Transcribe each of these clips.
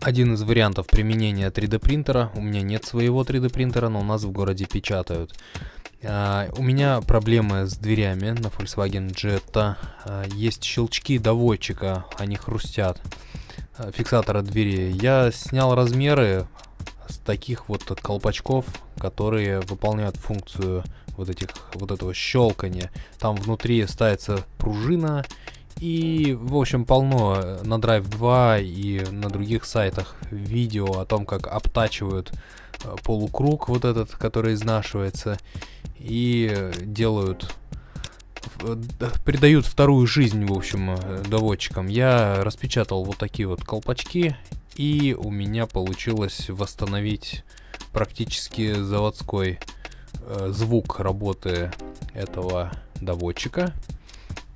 Один из вариантов применения 3D принтера, у меня нет своего 3D принтера, но у нас в городе печатают. Uh, у меня проблемы с дверями на Volkswagen Jetta. Uh, есть щелчки доводчика, они хрустят. Uh, а, фиксатора двери. Я снял размеры с таких вот колпачков, которые выполняют функцию вот этих вот этого щелкания. Там внутри ставится пружина, и, в общем, полно э, на Drive 2 и на других сайтах видео о том, как обтачивают э, полукруг вот этот, который изнашивается, и э, делают придают вторую жизнь, в общем, доводчикам. Я распечатал вот такие вот колпачки, и у меня получилось восстановить практически заводской э, звук работы этого доводчика.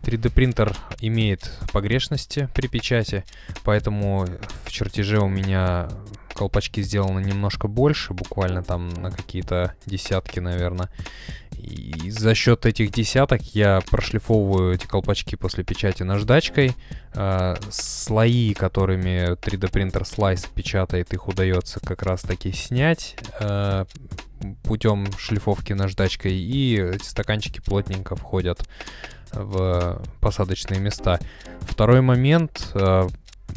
3D принтер имеет погрешности при печати, поэтому в чертеже у меня колпачки сделаны немножко больше, буквально там на какие-то десятки, наверное. И за счет этих десяток я прошлифовываю эти колпачки после печати наждачкой. А, слои, которыми 3D принтер слайс печатает, их удается как раз таки снять а, путем шлифовки наждачкой. И эти стаканчики плотненько входят в посадочные места. Второй момент, э,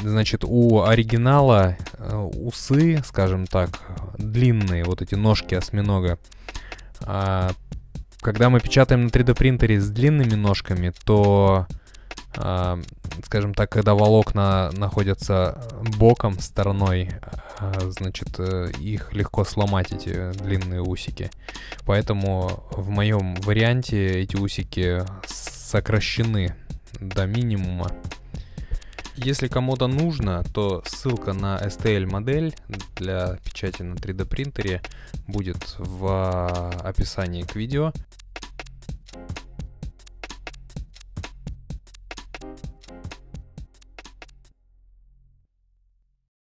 значит, у оригинала э, усы, скажем так, длинные, вот эти ножки осьминога. А, когда мы печатаем на 3D принтере с длинными ножками, то а, скажем так, когда волокна находятся боком, стороной, а, значит, э, их легко сломать, эти длинные усики. Поэтому в моем варианте эти усики с сокращены до минимума. Если кому-то нужно, то ссылка на STL модель для печати на 3D принтере будет в описании к видео.